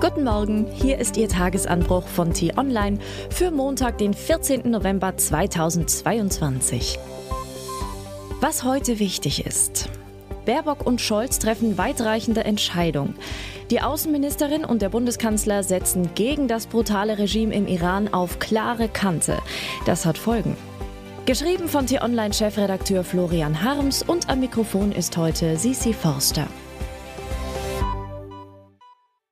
Guten Morgen, hier ist Ihr Tagesanbruch von T-Online für Montag, den 14. November 2022. Was heute wichtig ist. Baerbock und Scholz treffen weitreichende Entscheidungen. Die Außenministerin und der Bundeskanzler setzen gegen das brutale Regime im Iran auf klare Kante. Das hat Folgen. Geschrieben von T-Online-Chefredakteur Florian Harms und am Mikrofon ist heute Sisi Forster.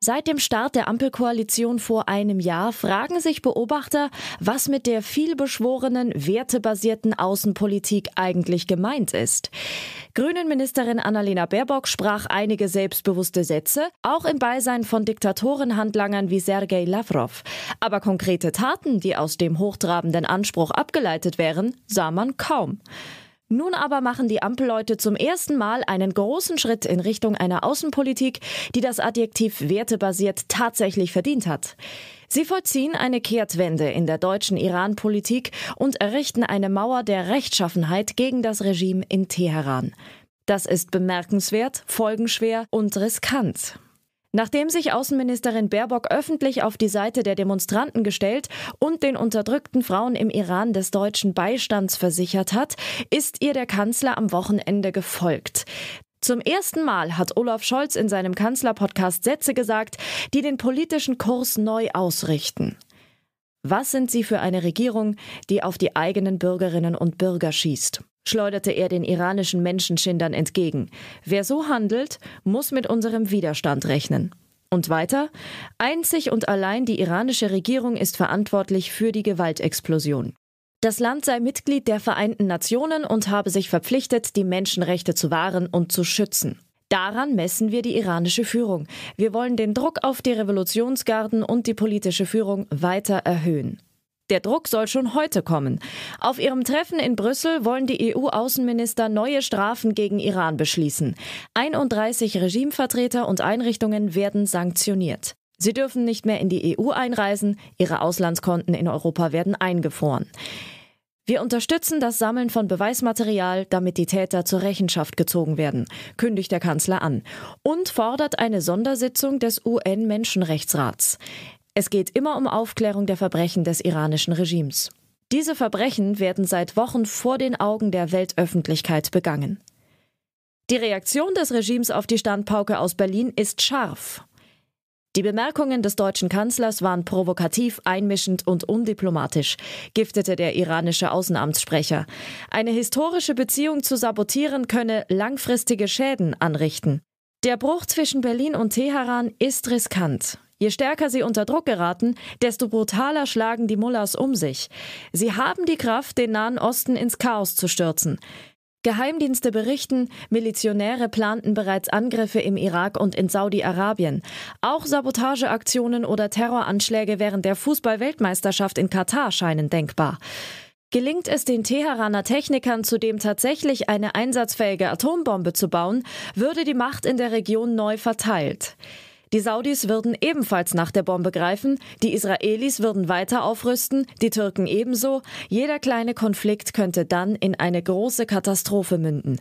Seit dem Start der Ampelkoalition vor einem Jahr fragen sich Beobachter, was mit der vielbeschworenen, wertebasierten Außenpolitik eigentlich gemeint ist. Grünen-Ministerin Annalena Baerbock sprach einige selbstbewusste Sätze, auch im Beisein von Diktatorenhandlangern wie Sergei Lavrov. Aber konkrete Taten, die aus dem hochtrabenden Anspruch abgeleitet wären, sah man kaum. Nun aber machen die Ampelleute zum ersten Mal einen großen Schritt in Richtung einer Außenpolitik, die das Adjektiv wertebasiert tatsächlich verdient hat. Sie vollziehen eine Kehrtwende in der deutschen Iran-Politik und errichten eine Mauer der Rechtschaffenheit gegen das Regime in Teheran. Das ist bemerkenswert, folgenschwer und riskant. Nachdem sich Außenministerin Baerbock öffentlich auf die Seite der Demonstranten gestellt und den unterdrückten Frauen im Iran des deutschen Beistands versichert hat, ist ihr der Kanzler am Wochenende gefolgt. Zum ersten Mal hat Olaf Scholz in seinem Kanzlerpodcast Sätze gesagt, die den politischen Kurs neu ausrichten. Was sind Sie für eine Regierung, die auf die eigenen Bürgerinnen und Bürger schießt? schleuderte er den iranischen Menschenschindern entgegen. Wer so handelt, muss mit unserem Widerstand rechnen. Und weiter, einzig und allein die iranische Regierung ist verantwortlich für die Gewaltexplosion. Das Land sei Mitglied der Vereinten Nationen und habe sich verpflichtet, die Menschenrechte zu wahren und zu schützen. Daran messen wir die iranische Führung. Wir wollen den Druck auf die Revolutionsgarden und die politische Führung weiter erhöhen. Der Druck soll schon heute kommen. Auf ihrem Treffen in Brüssel wollen die EU-Außenminister neue Strafen gegen Iran beschließen. 31 Regimevertreter und Einrichtungen werden sanktioniert. Sie dürfen nicht mehr in die EU einreisen, ihre Auslandskonten in Europa werden eingefroren. Wir unterstützen das Sammeln von Beweismaterial, damit die Täter zur Rechenschaft gezogen werden, kündigt der Kanzler an und fordert eine Sondersitzung des UN-Menschenrechtsrats. Es geht immer um Aufklärung der Verbrechen des iranischen Regimes. Diese Verbrechen werden seit Wochen vor den Augen der Weltöffentlichkeit begangen. Die Reaktion des Regimes auf die Standpauke aus Berlin ist scharf. Die Bemerkungen des deutschen Kanzlers waren provokativ, einmischend und undiplomatisch, giftete der iranische Außenamtssprecher. Eine historische Beziehung zu sabotieren könne langfristige Schäden anrichten. Der Bruch zwischen Berlin und Teheran ist riskant. Je stärker sie unter Druck geraten, desto brutaler schlagen die Mullahs um sich. Sie haben die Kraft, den Nahen Osten ins Chaos zu stürzen. Geheimdienste berichten, Milizionäre planten bereits Angriffe im Irak und in Saudi-Arabien. Auch Sabotageaktionen oder Terroranschläge während der Fußball-Weltmeisterschaft in Katar scheinen denkbar. Gelingt es den Teheraner Technikern zudem tatsächlich eine einsatzfähige Atombombe zu bauen, würde die Macht in der Region neu verteilt. Die Saudis würden ebenfalls nach der Bombe greifen, die Israelis würden weiter aufrüsten, die Türken ebenso. Jeder kleine Konflikt könnte dann in eine große Katastrophe münden.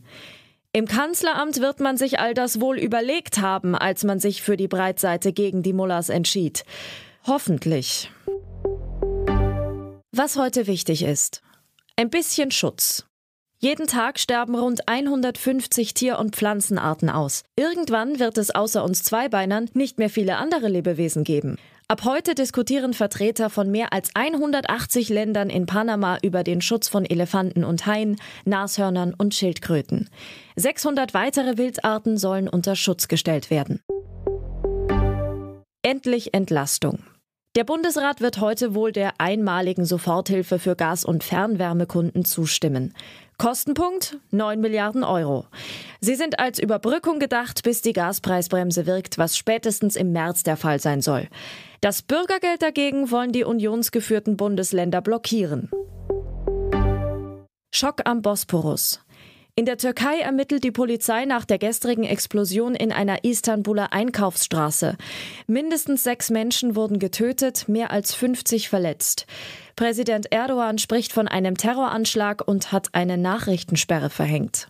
Im Kanzleramt wird man sich all das wohl überlegt haben, als man sich für die Breitseite gegen die Mullahs entschied. Hoffentlich. Was heute wichtig ist. Ein bisschen Schutz. Jeden Tag sterben rund 150 Tier- und Pflanzenarten aus. Irgendwann wird es außer uns Zweibeinern nicht mehr viele andere Lebewesen geben. Ab heute diskutieren Vertreter von mehr als 180 Ländern in Panama über den Schutz von Elefanten und Haien, Nashörnern und Schildkröten. 600 weitere Wildarten sollen unter Schutz gestellt werden. Endlich Entlastung. Der Bundesrat wird heute wohl der einmaligen Soforthilfe für Gas- und Fernwärmekunden zustimmen. Kostenpunkt 9 Milliarden Euro. Sie sind als Überbrückung gedacht, bis die Gaspreisbremse wirkt, was spätestens im März der Fall sein soll. Das Bürgergeld dagegen wollen die unionsgeführten Bundesländer blockieren. Schock am Bosporus. In der Türkei ermittelt die Polizei nach der gestrigen Explosion in einer Istanbuler Einkaufsstraße. Mindestens sechs Menschen wurden getötet, mehr als 50 verletzt. Präsident Erdogan spricht von einem Terroranschlag und hat eine Nachrichtensperre verhängt.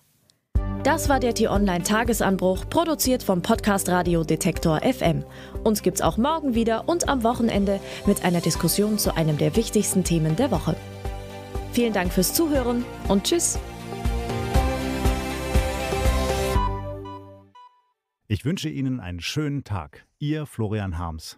Das war der T-Online-Tagesanbruch, produziert vom Podcast Radio Detektor FM. Uns gibt's auch morgen wieder und am Wochenende mit einer Diskussion zu einem der wichtigsten Themen der Woche. Vielen Dank fürs Zuhören und tschüss! Ich wünsche Ihnen einen schönen Tag. Ihr Florian Harms.